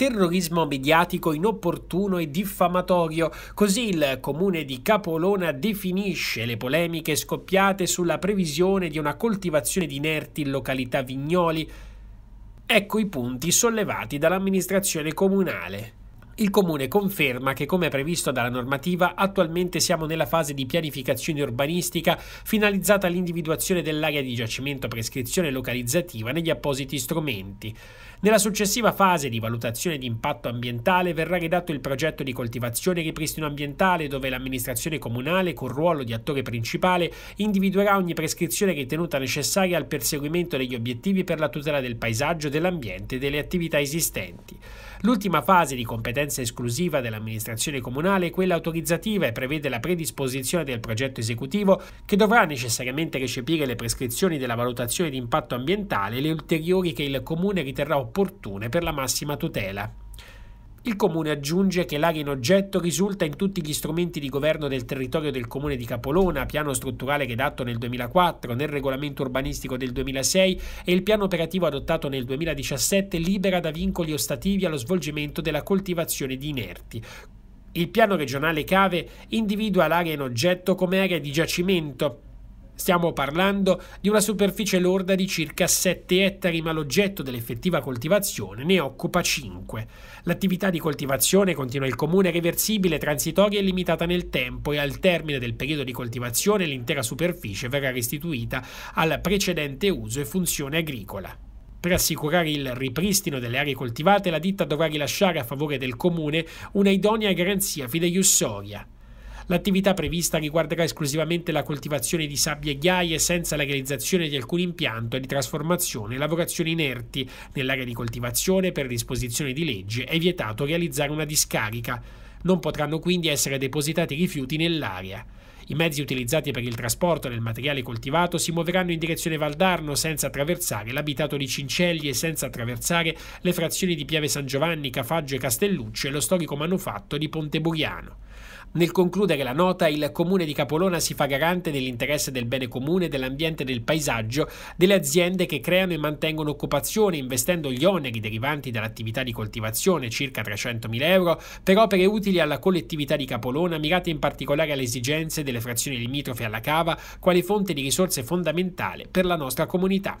terrorismo mediatico inopportuno e diffamatorio, così il comune di Capolona definisce le polemiche scoppiate sulla previsione di una coltivazione di inerti in località Vignoli. Ecco i punti sollevati dall'amministrazione comunale. Il Comune conferma che, come previsto dalla normativa, attualmente siamo nella fase di pianificazione urbanistica finalizzata all'individuazione dell'area di giacimento prescrizione localizzativa negli appositi strumenti. Nella successiva fase di valutazione di impatto ambientale verrà redatto il progetto di coltivazione e ripristino ambientale dove l'amministrazione comunale, con ruolo di attore principale, individuerà ogni prescrizione ritenuta necessaria al perseguimento degli obiettivi per la tutela del paesaggio, dell'ambiente e delle attività esistenti. L'ultima fase di competenza esclusiva dell'amministrazione comunale è quella autorizzativa e prevede la predisposizione del progetto esecutivo che dovrà necessariamente recepire le prescrizioni della valutazione di impatto ambientale e le ulteriori che il comune riterrà opportune per la massima tutela. Il Comune aggiunge che l'area in oggetto risulta in tutti gli strumenti di governo del territorio del Comune di Capolona, piano strutturale redatto nel 2004, nel regolamento urbanistico del 2006 e il piano operativo adottato nel 2017 libera da vincoli ostativi allo svolgimento della coltivazione di inerti. Il piano regionale cave individua l'area in oggetto come area di giacimento, Stiamo parlando di una superficie lorda di circa 7 ettari, ma l'oggetto dell'effettiva coltivazione ne occupa 5. L'attività di coltivazione continua il comune reversibile, transitoria e limitata nel tempo e al termine del periodo di coltivazione l'intera superficie verrà restituita al precedente uso e funzione agricola. Per assicurare il ripristino delle aree coltivate, la ditta dovrà rilasciare a favore del comune una idonea garanzia fideiussoria. L'attività prevista riguarderà esclusivamente la coltivazione di sabbie e ghiaie senza la realizzazione di alcun impianto di trasformazione e lavorazioni inerti. Nell'area di coltivazione, per disposizione di legge, è vietato realizzare una discarica. Non potranno quindi essere depositati rifiuti nell'area. I mezzi utilizzati per il trasporto del materiale coltivato si muoveranno in direzione Valdarno senza attraversare l'abitato di Cincelli e senza attraversare le frazioni di Piave San Giovanni, Cafaggio e Castelluccio e lo storico manufatto di Ponte Buriano. Nel concludere la nota, il comune di Capolona si fa garante dell'interesse del bene comune, dell'ambiente e del paesaggio, delle aziende che creano e mantengono occupazione, investendo gli oneri derivanti dall'attività di coltivazione, circa 300.000 euro, per opere utili alla collettività di Capolona, mirate in particolare alle esigenze delle frazioni limitrofe alla cava, quale fonte di risorse fondamentale per la nostra comunità.